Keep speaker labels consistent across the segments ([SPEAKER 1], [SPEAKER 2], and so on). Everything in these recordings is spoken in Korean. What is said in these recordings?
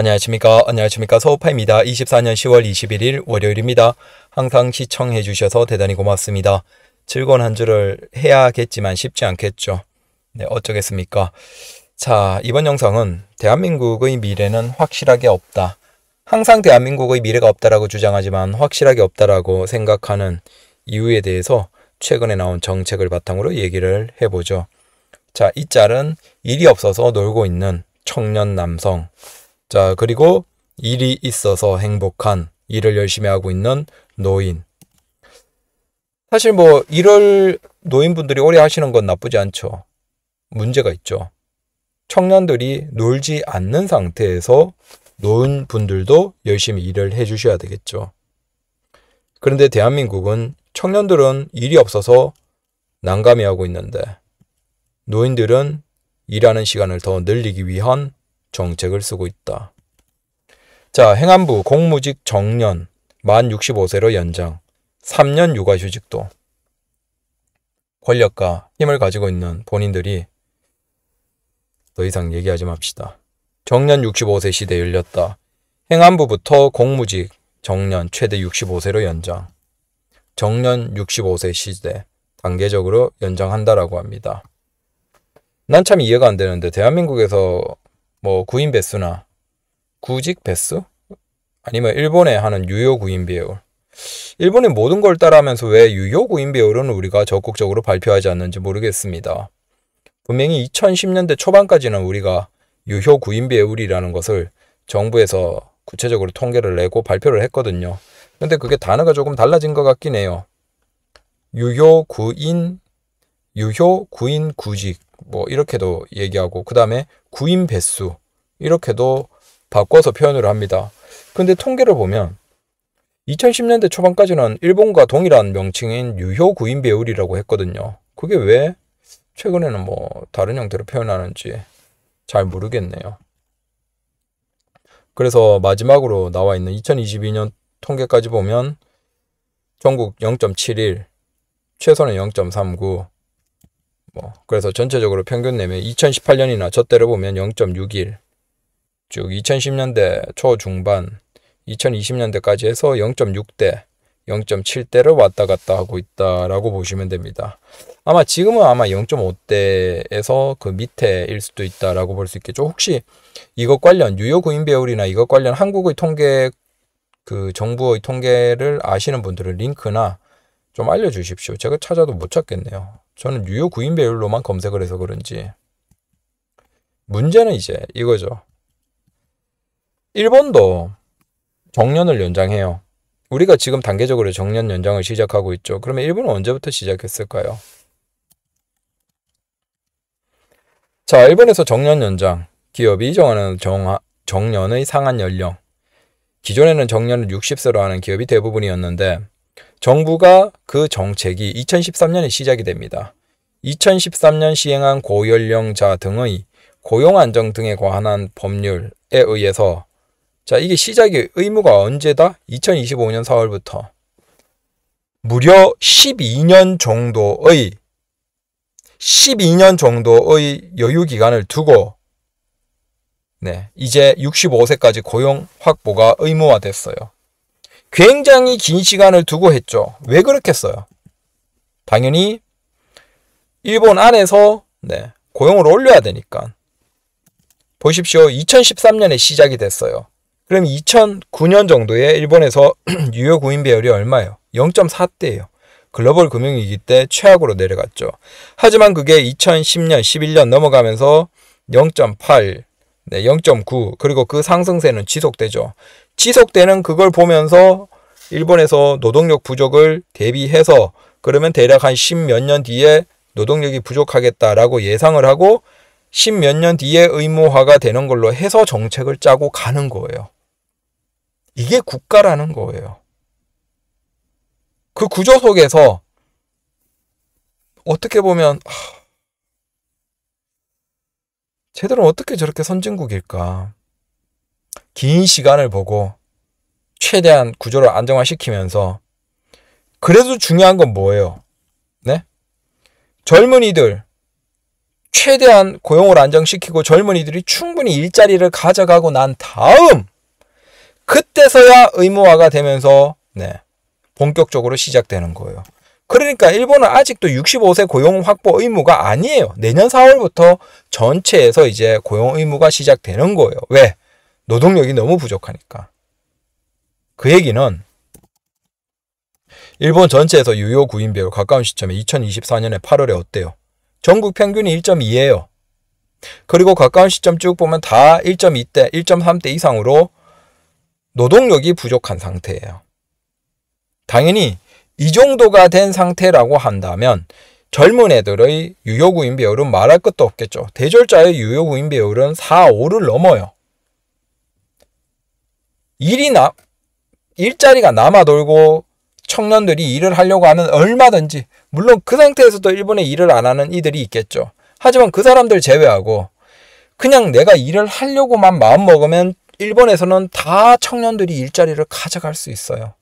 [SPEAKER 1] 안녕하십니까. 안녕하십니까. 서우파입니다. 24년 10월 21일 월요일입니다. 항상 시청해 주셔서 대단히 고맙습니다. 즐거운 한 주를 해야겠지만 쉽지 않겠죠. 네, 어쩌겠습니까. 자, 이번 영상은 대한민국의 미래는 확실하게 없다. 항상 대한민국의 미래가 없다라고 주장하지만 확실하게 없다라고 생각하는 이유에 대해서 최근에 나온 정책을 바탕으로 얘기를 해보죠. 자, 이 짤은 일이 없어서 놀고 있는 청년 남성. 자, 그리고 일이 있어서 행복한, 일을 열심히 하고 있는 노인. 사실 뭐 일을 노인분들이 오래 하시는 건 나쁘지 않죠. 문제가 있죠. 청년들이 놀지 않는 상태에서 노인분들도 열심히 일을 해 주셔야 되겠죠. 그런데 대한민국은 청년들은 일이 없어서 난감해하고 있는데 노인들은 일하는 시간을 더 늘리기 위한 정책을 쓰고 있다. 자, 행안부 공무직 정년 만 65세로 연장, 3년 육아휴직도 권력과 힘을 가지고 있는 본인들이 더 이상 얘기하지 맙시다. 정년 65세 시대 열렸다. 행안부부터 공무직 정년 최대 65세로 연장. 정년 65세 시대 단계적으로 연장한다라고 합니다. 난 참 이해가 안 되는데 대한민국에서 뭐 구인 배수나 구직 배수 아니면 일본에 하는 유효 구인 비율 일본의 모든 걸 따라하면서 왜 유효 구인 비율은 우리가 적극적으로 발표하지 않는지 모르겠습니다. 분명히 2010년대 초반까지는 우리가 유효 구인 비율이라는 것을 정부에서 구체적으로 통계를 내고 발표를 했거든요. 근데 그게 단어가 조금 달라진 것 같긴 해요. 유효 구인, 유효 구인 구직 뭐 이렇게도 얘기하고 그 다음에 구인 배수 이렇게도 바꿔서 표현을 합니다. 근데 통계를 보면 2010년대 초반까지는 일본과 동일한 명칭인 유효 구인 배율이라고 했거든요. 그게 왜 최근에는 뭐 다른 형태로 표현하는지 잘 모르겠네요. 그래서 마지막으로 나와 있는 2022년 통계까지 보면 전국 0.71, 최소는 0.39, 뭐 그래서 전체적으로 평균 내면 2018년이나 저때를 보면 0.61, 쭉 2010년대 초중반, 2020년대까지 해서 0.6대, 0.7대를 왔다 갔다 하고 있다라고 보시면 됩니다. 아마 지금은 아마 0.5대에서 그 밑에일 수도 있다라고 볼 수 있겠죠. 혹시 이것 관련 뉴욕 구인 배율이나 이것 관련 한국의 통계 그 정부의 통계를 아시는 분들은 링크나 좀 알려주십시오. 제가 찾아도 못 찾겠네요. 저는 뉴욕 구인 배율로만 검색을 해서 그런지 문제는 이제 이거죠. 일본도 정년을 연장해요. 우리가 지금 단계적으로 정년 연장을 시작하고 있죠. 그러면 일본은 언제부터 시작했을까요? 자, 일본에서 정년 연장. 기업이 정하는 정, 정년의 상한 연령. 기존에는 정년을 60세로 하는 기업이 대부분이었는데 정부가 그 정책이 2013년에 시작이 됩니다. 2013년 시행한 고연령자 등의 고용 안정 등에 관한 법률에 의해서 자 이게 시작이 의무가 언제다? 2025년 4월부터 무려 12년 정도의 12년 정도의 여유 기간을 두고 네 이제 65세까지 고용 확보가 의무화됐어요. 굉장히 긴 시간을 두고 했죠. 왜 그렇겠어요? 당연히 일본 안에서 네, 고용을 올려야 되니까. 보십시오. 2013년에 시작이 됐어요. 그럼 2009년 정도에 일본에서 유효 구인 배열이 얼마예요? 0.4대예요. 글로벌 금융위기 때 최악으로 내려갔죠. 하지만 그게 2010년, 11년 넘어가면서 0.8, 네, 0.9 그리고 그 상승세는 지속되죠. 지속되는 그걸 보면서 일본에서 노동력 부족을 대비해서 그러면 대략 한 십 몇 년 뒤에 노동력이 부족하겠다라고 예상을 하고 십 몇 년 뒤에 의무화가 되는 걸로 해서 정책을 짜고 가는 거예요. 이게 국가라는 거예요. 그 구조 속에서 어떻게 보면 하, 쟤들은 어떻게 저렇게 선진국일까? 긴 시간을 보고 최대한 구조를 안정화시키면서 그래도 중요한 건 뭐예요? 네? 젊은이들 최대한 고용을 안정시키고 젊은이들이 충분히 일자리를 가져가고 난 다음 그때서야 의무화가 되면서 네. 본격적으로 시작되는 거예요. 그러니까 일본은 아직도 65세 고용 확보 의무가 아니에요. 내년 4월부터 전체에서 이제 고용 의무가 시작되는 거예요. 왜? 노동력이 너무 부족하니까. 그 얘기는 일본 전체에서 유효 구인 비율 가까운 시점에 2024년에 8월에 어때요? 전국 평균이 1.2예요. 그리고 가까운 시점 쭉 보면 다 1.2대, 1.3대 이상으로 노동력이 부족한 상태예요. 당연히 이 정도가 된 상태라고 한다면 젊은 애들의 유효구인 비율은 말할 것도 없겠죠. 대졸자의 유효구인 비율은 4, 5를 넘어요. 일이 나, 일자리가 남아 돌고 청년들이 일을 하려고 하는 얼마든지, 물론 그 상태에서도 일본에 일을 안 하는 이들이 있겠죠. 하지만 그 사람들 제외하고 그냥 내가 일을 하려고만 마음 먹으면 일본에서는 다 청년들이 일자리를 가져갈 수 있어요.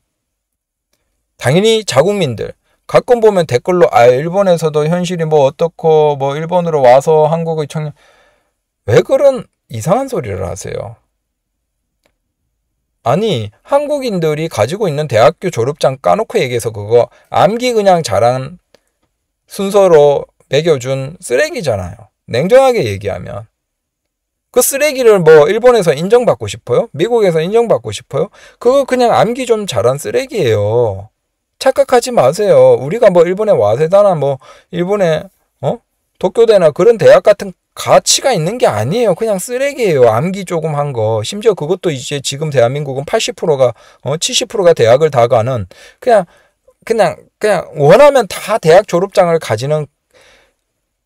[SPEAKER 1] 당연히 자국민들, 가끔 보면 댓글로 아 일본에서도 현실이 뭐 어떻고 뭐 일본으로 와서 한국의 청년 왜 그런 이상한 소리를 하세요? 아니 한국인들이 가지고 있는 대학교 졸업장 까놓고 얘기해서 그거 암기 그냥 잘한 순서로 매겨준 쓰레기잖아요. 냉정하게 얘기하면. 그 쓰레기를 뭐 일본에서 인정받고 싶어요? 미국에서 인정받고 싶어요? 그거 그냥 암기 좀 잘한 쓰레기예요. 착각하지 마세요. 우리가 뭐 일본의 와세다나 뭐 일본의 어? 도쿄대나 그런 대학 같은 가치가 있는 게 아니에요. 그냥 쓰레기예요. 암기 조금 한 거. 심지어 그것도 이제 지금 대한민국은 80%가 어 70%가 대학을 다 가는 그냥 그냥 그냥 원하면 다 대학 졸업장을 가지는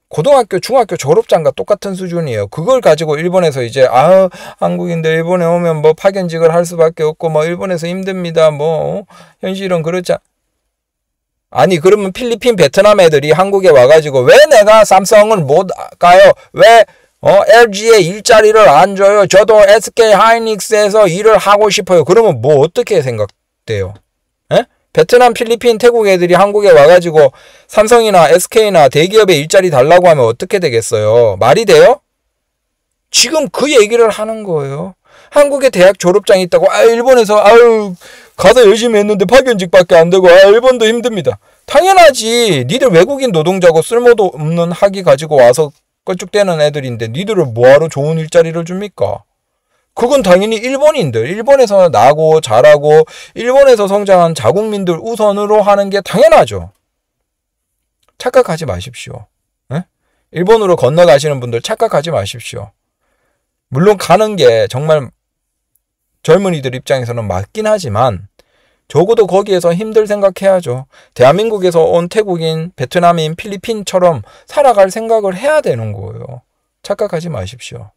[SPEAKER 1] 고등학교, 중학교 졸업장과 똑같은 수준이에요. 그걸 가지고 일본에서 이제 아 한국인들 일본에 오면 뭐 파견직을 할 수밖에 없고 뭐 일본에서 힘듭니다. 뭐 어? 현실은 그렇지. 않... 아니 그러면 필리핀 베트남 애들이 한국에 와가지고 왜 내가 삼성을 못 가요? 왜 어, LG에 일자리를 안 줘요? 저도 SK 하이닉스에서 일을 하고 싶어요. 그러면 뭐 어떻게 생각돼요? 에? 베트남, 필리핀, 태국 애들이 한국에 와가지고 삼성이나 SK나 대기업에 일자리 달라고 하면 어떻게 되겠어요? 말이 돼요? 지금 그 얘기를 하는 거예요. 한국에 대학 졸업장이 있다고 아 일본에서 아유 가서 열심히 했는데 파견직밖에 안 되고 아 일본도 힘듭니다. 당연하지. 니들 외국인 노동자고 쓸모도 없는 학위 가지고 와서 껄쭉대는 애들인데 니들을 뭐하러 좋은 일자리를 줍니까? 그건 당연히 일본인들, 일본에서 나고 자라고 일본에서 성장한 자국민들 우선으로 하는 게 당연하죠. 착각하지 마십시오. 에? 예? 일본으로 건너가시는 분들 착각하지 마십시오. 물론 가는 게 정말 젊은이들 입장에서는 맞긴 하지만 적어도 거기에서 힘들 생각해야죠. 대한민국에서 온 태국인, 베트남인, 필리핀처럼 살아갈 생각을 해야 되는 거예요. 착각하지 마십시오.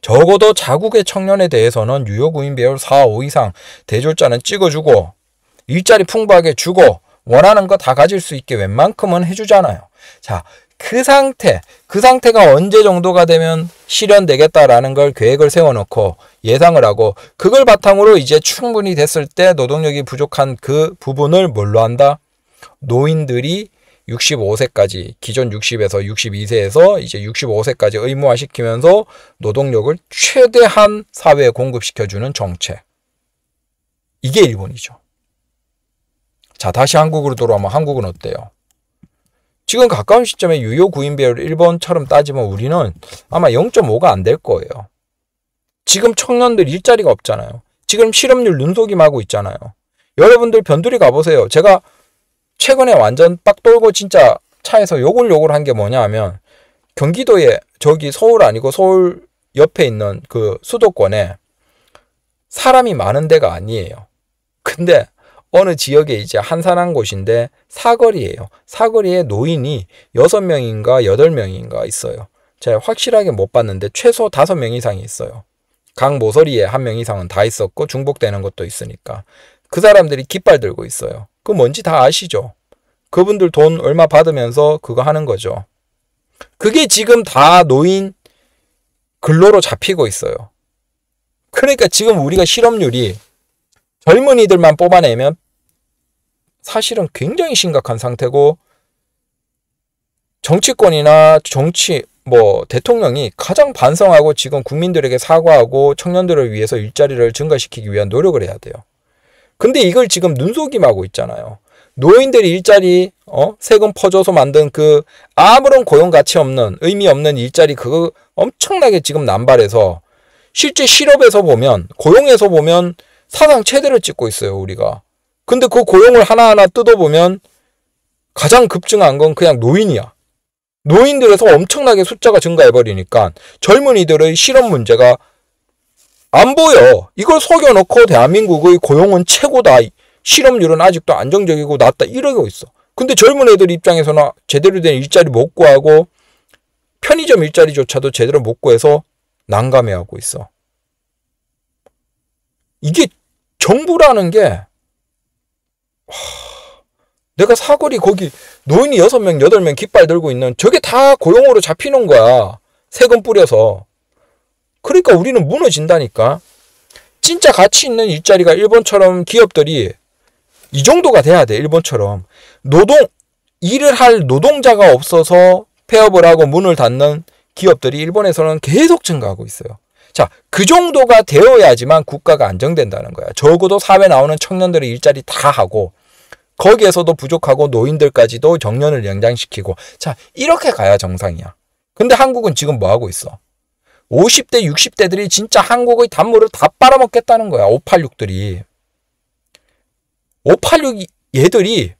[SPEAKER 1] 적어도 자국의 청년에 대해서는 유효구인 배율 4, 5 이상 대졸자는 찍어주고 일자리 풍부하게 주고 원하는 거 다 가질 수 있게 웬만큼은 해주잖아요. 자, 그 상태, 그 상태가 언제 정도가 되면 실현되겠다라는 걸 계획을 세워놓고 예상을 하고 그걸 바탕으로 이제 충분히 됐을 때 노동력이 부족한 그 부분을 뭘로 한다? 노인들이 65세까지 기존 60에서 62세에서 이제 65세까지 의무화 시키면서 노동력을 최대한 사회에 공급시켜주는 정책. 이게 일본이죠. 자, 다시 한국으로 돌아오면 한국은 어때요? 지금 가까운 시점에 유효 구인 비율 1번처럼 따지면 우리는 아마 0.5가 안 될 거예요. 지금 청년들 일자리가 없잖아요. 지금 실업률 눈속임하고 있잖아요. 여러분들 변두리 가보세요. 제가 최근에 완전 빡 돌고 진짜 차에서 욕을 욕을 한 게 뭐냐 하면 경기도에 저기 서울 아니고 서울 옆에 있는 그 수도권에 사람이 많은 데가 아니에요. 근데 어느 지역에 이제 한산한 곳인데 사거리예요. 사거리에 노인이 6 명인가 8 명인가 있어요. 제가 확실하게 못 봤는데 최소 5명 이상이 있어요. 각 모서리에 한 명 이상은 다 있었고 중복되는 것도 있으니까 그 사람들이 깃발 들고 있어요. 그 뭔지 다 아시죠? 그분들 돈 얼마 받으면서 그거 하는 거죠. 그게 지금 다 노인 근로로 잡히고 있어요. 그러니까 지금 우리가 실업률이 젊은이들만 뽑아내면 사실은 굉장히 심각한 상태고 정치권이나 정치 뭐 대통령이 가장 반성하고 지금 국민들에게 사과하고 청년들을 위해서 일자리를 증가시키기 위한 노력을 해야 돼요. 근데 이걸 지금 눈속임하고 있잖아요. 노인들이 일자리 어? 세금 퍼줘서 만든 그 아무런 고용 가치 없는 의미 없는 일자리 그거 엄청나게 지금 남발해서 실제 실업에서 보면 고용에서 보면 사상 최대를 찍고 있어요 우리가 근데 그 고용을 하나하나 뜯어보면 가장 급증한 건 그냥 노인이야. 노인들에서 엄청나게 숫자가 증가해버리니까 젊은이들의 실업 문제가 안 보여. 이걸 속여놓고 대한민국의 고용은 최고다. 실업률은 아직도 안정적이고 낮다. 이러고 있어. 근데 젊은 애들 입장에서는 제대로 된 일자리 못 구하고 편의점 일자리조차도 제대로 못 구해서 난감해하고 있어. 이게 정부라는 게 내가 사거리 거기 노인이 여섯 명 여덟 명 깃발 들고 있는 저게 다 고용으로 잡히는 거야. 세금 뿌려서. 그러니까 우리는 무너진다니까. 진짜 가치 있는 일자리가 일본처럼 기업들이 이 정도가 돼야 돼. 일본처럼. 노동, 일을 할 노동자가 없어서 폐업을 하고 문을 닫는 기업들이 일본에서는 계속 증가하고 있어요. 자, 그 정도가 되어야지만 국가가 안정된다는 거야. 적어도 사회 나오는 청년들의 일자리 다 하고 거기에서도 부족하고 노인들까지도 정년을 연장시키고 자, 이렇게 가야 정상이야. 근데 한국은 지금 뭐 하고 있어? 50대, 60대들이 진짜 한국의 단물을 다 빨아먹겠다는 거야. 586들이. 586 얘들이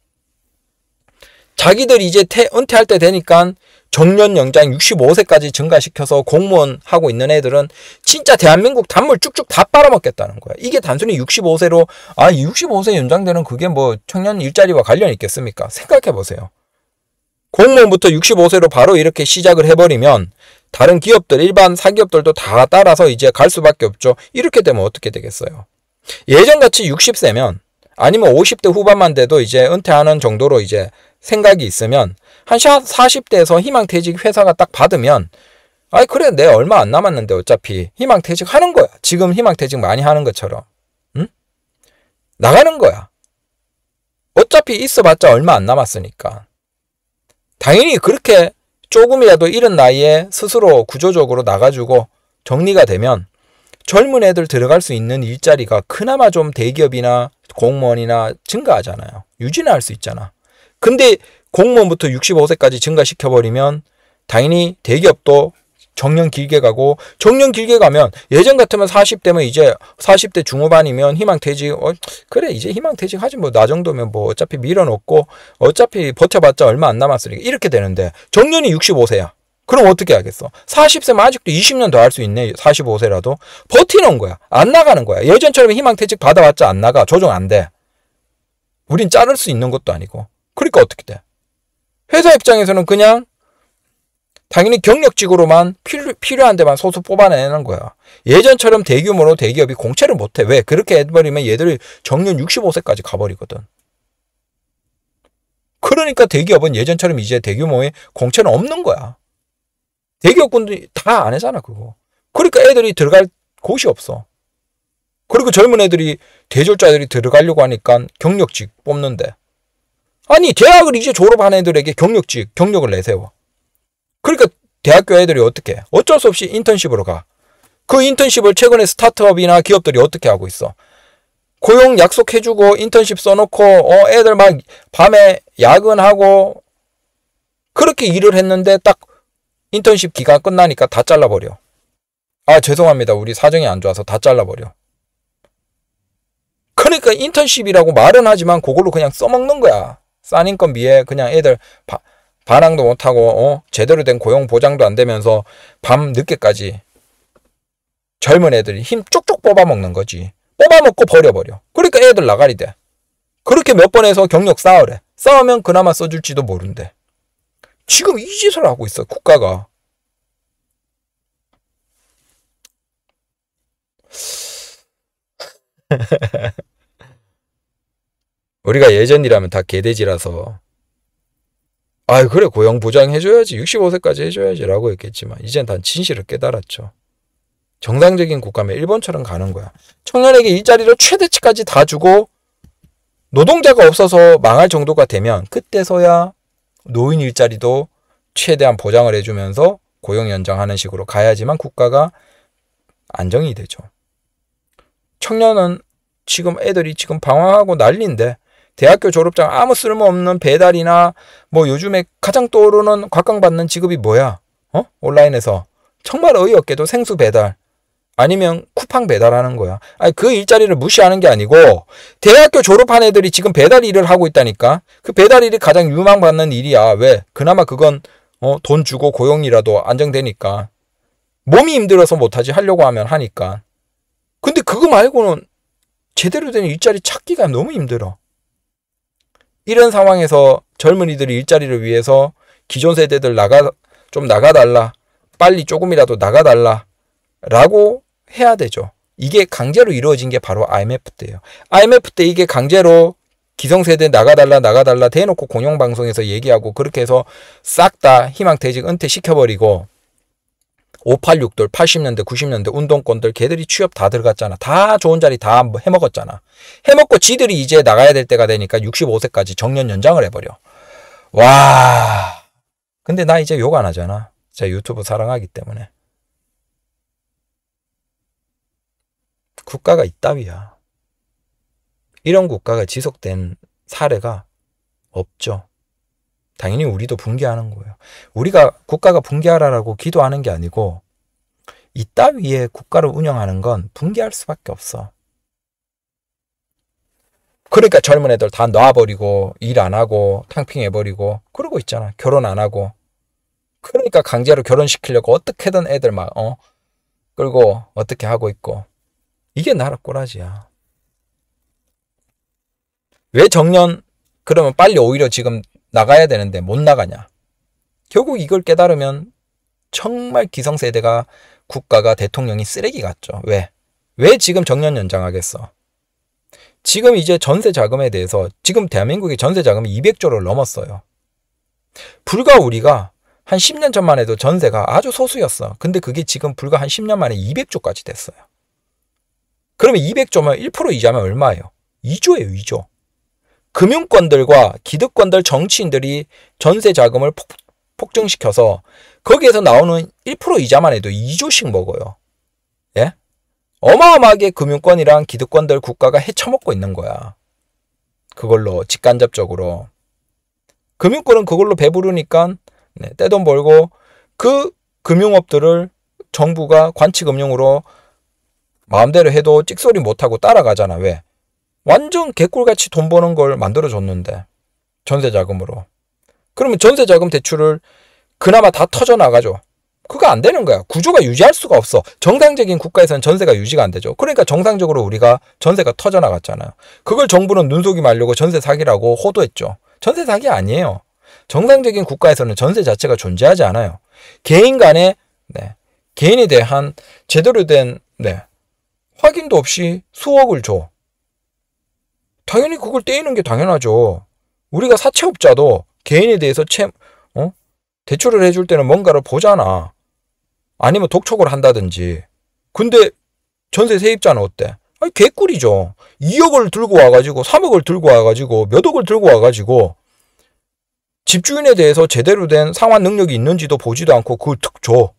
[SPEAKER 1] 자기들 이제 퇴, 은퇴할 때 되니까 정년 연장 65세까지 증가시켜서 공무원 하고 있는 애들은 진짜 대한민국 단물 쭉쭉 다 빨아먹겠다는 거야. 이게 단순히 65세로 아 65세 연장되는 그게 뭐 청년 일자리와 관련 이 있겠습니까? 생각해 보세요. 공무원부터 65세로 바로 이렇게 시작을 해버리면 다른 기업들 일반 사기업들도 다 따라서 이제 갈 수밖에 없죠. 이렇게 되면 어떻게 되겠어요? 예전같이 60세면 아니면 50대 후반만 돼도 이제 은퇴하는 정도로 이제 생각이 있으면 한 40대에서 희망퇴직 회사가 딱 받으면 아이 그래 내 얼마 안 남았는데 어차피 희망퇴직 하는 거야. 지금 희망퇴직 많이 하는 것처럼. 응? 나가는 거야. 어차피 있어봤자 얼마 안 남았으니까. 당연히 그렇게 조금이라도 이른 나이에 스스로 구조적으로 나가주고 정리가 되면 젊은 애들 들어갈 수 있는 일자리가 그나마 좀 대기업이나 공무원이나 증가하잖아요. 유지는 할수 있잖아. 근데 공무원부터 65세까지 증가시켜버리면 당연히 대기업도 정년 길게 가고 정년 길게 가면 예전 같으면 40대면 이제 40대 중후반이면 희망퇴직 어 그래 이제 희망퇴직 하지 뭐 나 정도면 뭐 어차피 밀어놓고 어차피 버텨봤자 얼마 안 남았으니까 이렇게 되는데 정년이 65세야 그럼 어떻게 하겠어 40세면 아직도 20년 더 할 수 있네 45세라도 버티는 거야 안 나가는 거야 예전처럼 희망퇴직 받아봤자 안 나가 조정 안 돼 우린 자를 수 있는 것도 아니고 그러니까 어떻게 돼? 회사 입장에서는 그냥 당연히 경력직으로만 필요, 필요한 데만 소수 뽑아내는 거야. 예전처럼 대규모로 대기업이 공채를 못해. 왜? 그렇게 해버리면 얘들이 정년 65세까지 가버리거든. 그러니까 대기업은 예전처럼 이제 대규모의 공채는 없는 거야. 대기업군들이 다 안 해잖아 그거. 그러니까 애들이 들어갈 곳이 없어. 그리고 젊은 애들이 대졸자들이 들어가려고 하니까 경력직 뽑는데 아니 대학을 이제 졸업한 애들에게 경력직 경력을 내세워. 그러니까 대학교 애들이 어떻게? 어쩔 수 없이 인턴십으로 가. 그 인턴십을 최근에 스타트업이나 기업들이 어떻게 하고 있어? 고용 약속해주고 인턴십 써놓고 어 애들 막 밤에 야근하고 그렇게 일을 했는데 딱 인턴십 기간 끝나니까 다 잘라버려. 아 죄송합니다. 우리 사정이 안 좋아서 다 잘라버려. 그러니까 인턴십이라고 말은 하지만 그걸로 그냥 써먹는 거야. 싼 인건비에 그냥 애들 바, 반항도 못하고 어? 제대로 된 고용 보장도 안 되면서 밤 늦게까지 젊은 애들이 힘 쭉쭉 뽑아먹는 거지. 뽑아먹고 버려버려. 그러니까 애들 나가리 돼. 그렇게 몇 번 해서 경력 쌓으래. 쌓으면 그나마 써줄지도 모른대. 지금 이 짓을 하고 있어, 국가가. 우리가 예전이라면 다 개돼지라서 아 그래 고용 보장해줘야지 65세까지 해줘야지 라고 했겠지만 이젠 단 진실을 깨달았죠. 정상적인 국가면 일본처럼 가는 거야. 청년에게 일자리를 최대치까지 다 주고 노동자가 없어서 망할 정도가 되면 그때서야 노인 일자리도 최대한 보장을 해주면서 고용 연장하는 식으로 가야지만 국가가 안정이 되죠. 청년은 지금 애들이 지금 방황하고 난리인데 대학교 졸업장 아무 쓸모없는 배달이나 뭐 요즘에 가장 떠오르는 각광받는 직업이 뭐야? 어? 온라인에서. 정말 어이없게도 생수 배달. 아니면 쿠팡 배달하는 거야. 아니 그 일자리를 무시하는 게 아니고 대학교 졸업한 애들이 지금 배달 일을 하고 있다니까. 그 배달 일이 가장 유망받는 일이야. 왜? 그나마 그건 어, 돈 주고 고용이라도 안정되니까. 몸이 힘들어서 못하지 하려고 하면 하니까. 근데 그거 말고는 제대로 된 일자리 찾기가 너무 힘들어. 이런 상황에서 젊은이들이 일자리를 위해서 기존 세대들 나가 좀 나가달라 빨리 조금이라도 나가달라 라고 해야 되죠. 이게 강제로 이루어진 게 바로 IMF 때예요. IMF 때 이게 강제로 기성세대 나가달라 나가달라 대놓고 공영방송에서 얘기하고 그렇게 해서 싹 다 희망퇴직 은퇴시켜버리고 586들, 80년대, 90년대 운동권들 걔들이 취업 다 들어갔잖아. 다 좋은 자리 다 뭐 해먹었잖아. 해먹고 지들이 이제 나가야 될 때가 되니까 65세까지 정년 연장을 해버려. 와. 근데 나 이제 욕 안 하잖아. 제 유튜브 사랑하기 때문에. 국가가 있다위야. 이런 국가가 지속된 사례가 없죠. 당연히 우리도 붕괴하는 거예요. 우리가 국가가 붕괴하라라고 기도하는 게 아니고 이따위에 국가를 운영하는 건 붕괴할 수밖에 없어. 그러니까 젊은 애들 다 놔버리고 일 안 하고 탕핑해버리고 그러고 있잖아. 결혼 안 하고. 그러니까 강제로 결혼시키려고 어떻게든 애들 막 어? 끌고 어떻게 하고 있고. 이게 나라 꼬라지야. 왜 정년 그러면 빨리 오히려 지금 나가야 되는데 못 나가냐. 결국 이걸 깨달으면 정말 기성세대가 국가가 대통령이 쓰레기 같죠. 왜? 왜 지금 정년 연장하겠어? 지금 이제 전세 자금에 대해서 지금 대한민국의 전세 자금이 200조를 넘었어요. 불과 우리가 한 10년 전만 해도 전세가 아주 소수였어. 근데 그게 지금 불과 한 10년 만에 200조까지 됐어요. 그러면 200조면 1% 이자면 얼마예요? 2조예요, 2조. 금융권들과 기득권들 정치인들이 전세 자금을 폭, 폭증시켜서 거기에서 나오는 1% 이자만 해도 2조씩 먹어요. 예? 어마어마하게 금융권이랑 기득권들 국가가 헤쳐먹고 있는 거야. 그걸로 직간접적으로. 금융권은 그걸로 배부르니까 네, 떼돈 벌고 그 금융업들을 정부가 관치금융으로 마음대로 해도 찍소리 못하고 따라가잖아. 왜? 완전 개꿀같이 돈 버는 걸 만들어줬는데 전세 자금으로 그러면 전세 자금 대출을 그나마 다 터져 나가죠. 그거 안 되는 거야. 구조가 유지할 수가 없어. 정상적인 국가에서는 전세가 유지가 안 되죠. 그러니까 정상적으로 우리가 전세가 터져 나갔잖아요. 그걸 정부는 눈속이 말려고 전세 사기라고 호도했죠. 전세 사기 아니에요. 정상적인 국가에서는 전세 자체가 존재하지 않아요. 개인 간에 네, 개인에 대한 제대로 된 네, 확인도 없이 수억을 줘. 당연히 그걸 떼이는 게 당연하죠. 우리가 사채업자도 개인에 대해서 채, 어? 대출을 해줄 때는 뭔가를 보잖아. 아니면 독촉을 한다든지. 근데 전세 세입자는 어때? 아니, 개꿀이죠. 2억을 들고 와가지고, 3억을 들고 와가지고, 몇 억을 들고 와가지고, 집주인에 대해서 제대로 된 상환 능력이 있는지도 보지도 않고 그걸 툭 줘.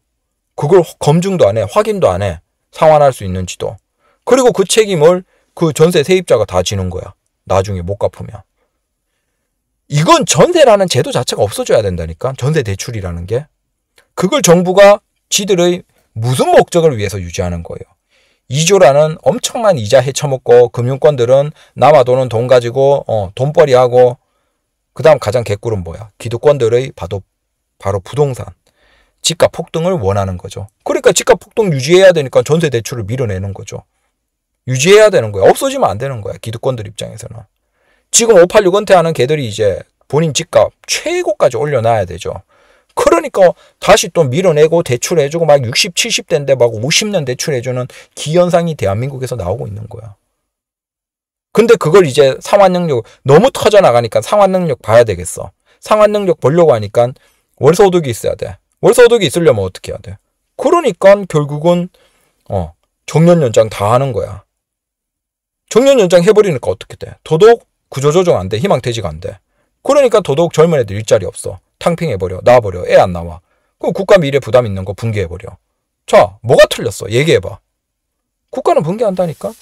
[SPEAKER 1] 그걸 검증도 안 해. 확인도 안 해. 상환할 수 있는지도. 그리고 그 책임을 그 전세 세입자가 다 지는 거야. 나중에 못 갚으면. 이건 전세라는 제도 자체가 없어져야 된다니까. 전세 대출이라는 게. 그걸 정부가 지들의 무슨 목적을 위해서 유지하는 거예요. 이조라는 엄청난 이자 헤쳐먹고 금융권들은 남아도는 돈 가지고 어, 돈벌이하고 그 다음 가장 개꿀은 뭐야? 기득권들의 바로, 바로 부동산, 집값 폭등을 원하는 거죠. 그러니까 집값 폭등 유지해야 되니까 전세 대출을 밀어내는 거죠. 유지해야 되는 거야. 없어지면 안 되는 거야. 기득권들 입장에서는. 지금 586 은퇴하는 개들이 이제 본인 집값 최고까지 올려놔야 되죠. 그러니까 다시 또 밀어내고 대출해주고 막 60, 70대인데 막 50년 대출해주는 기현상이 대한민국에서 나오고 있는 거야. 근데 그걸 이제 상환능력 너무 터져나가니까 상환능력 봐야 되겠어. 상환능력 보려고 하니까 월소득이 있어야 돼. 월소득이 있으려면 어떻게 해야 돼? 그러니까 결국은 어 정년연장 다 하는 거야. 정년 연장 해버리니까 어떻게 돼? 도덕 구조조정 안 돼. 희망퇴직 안 돼. 그러니까 도덕 젊은 애들 일자리 없어. 탕핑해버려. 나와버려. 애 안 나와. 그럼 국가 미래 부담 있는 거 붕괴해버려. 자, 뭐가 틀렸어? 얘기해봐. 국가는 붕괴한다니까?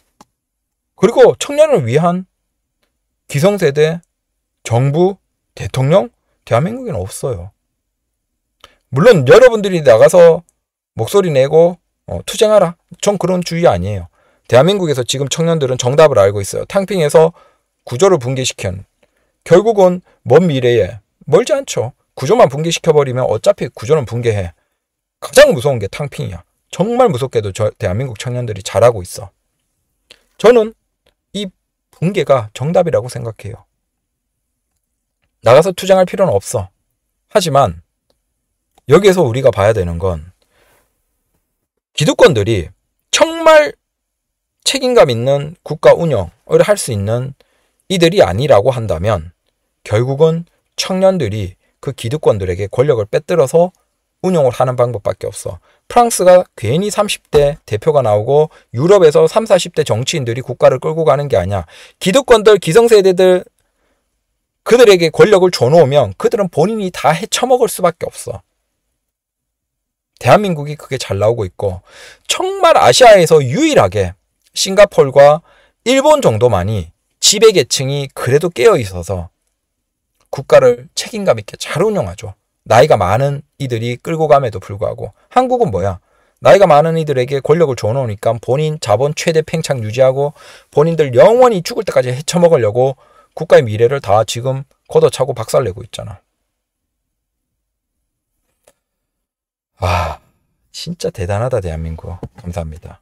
[SPEAKER 1] 그리고 청년을 위한 기성세대, 정부, 대통령, 대한민국에는 없어요. 물론 여러분들이 나가서 목소리 내고 어, 투쟁하라. 전 그런 주의 아니에요. 대한민국에서 지금 청년들은 정답을 알고 있어요. 탕핑에서 구조를 붕괴시킨 결국은 먼 미래에 멀지 않죠. 구조만 붕괴시켜버리면 어차피 구조는 붕괴해. 가장 무서운 게 탕핑이야. 정말 무섭게도 저 대한민국 청년들이 잘하고 있어. 저는 이 붕괴가 정답이라고 생각해요. 나가서 투쟁할 필요는 없어. 하지만 여기에서 우리가 봐야 되는 건 기득권들이 정말 책임감 있는 국가 운영을 할 수 있는 이들이 아니라고 한다면 결국은 청년들이 그 기득권들에게 권력을 빼뜨려서 운영을 하는 방법밖에 없어. 프랑스가 괜히 30대 대표가 나오고 유럽에서 3, 40대 정치인들이 국가를 끌고 가는 게 아니야. 기득권들, 기성세대들 그들에게 권력을 줘놓으면 그들은 본인이 다 헤쳐먹을 수밖에 없어. 대한민국이 그게 잘 나오고 있고 정말 아시아에서 유일하게 싱가폴과 일본 정도만이 지배계층이 그래도 깨어 있어서 국가를 책임감 있게 잘 운영하죠. 나이가 많은 이들이 끌고 감에도 불구하고 한국은 뭐야? 나이가 많은 이들에게 권력을 줘놓으니까 본인 자본 최대 팽창 유지하고 본인들 영원히 죽을 때까지 헤쳐먹으려고 국가의 미래를 다 지금 걷어차고 박살내고 있잖아. 아, 진짜 대단하다, 대한민국. 감사합니다.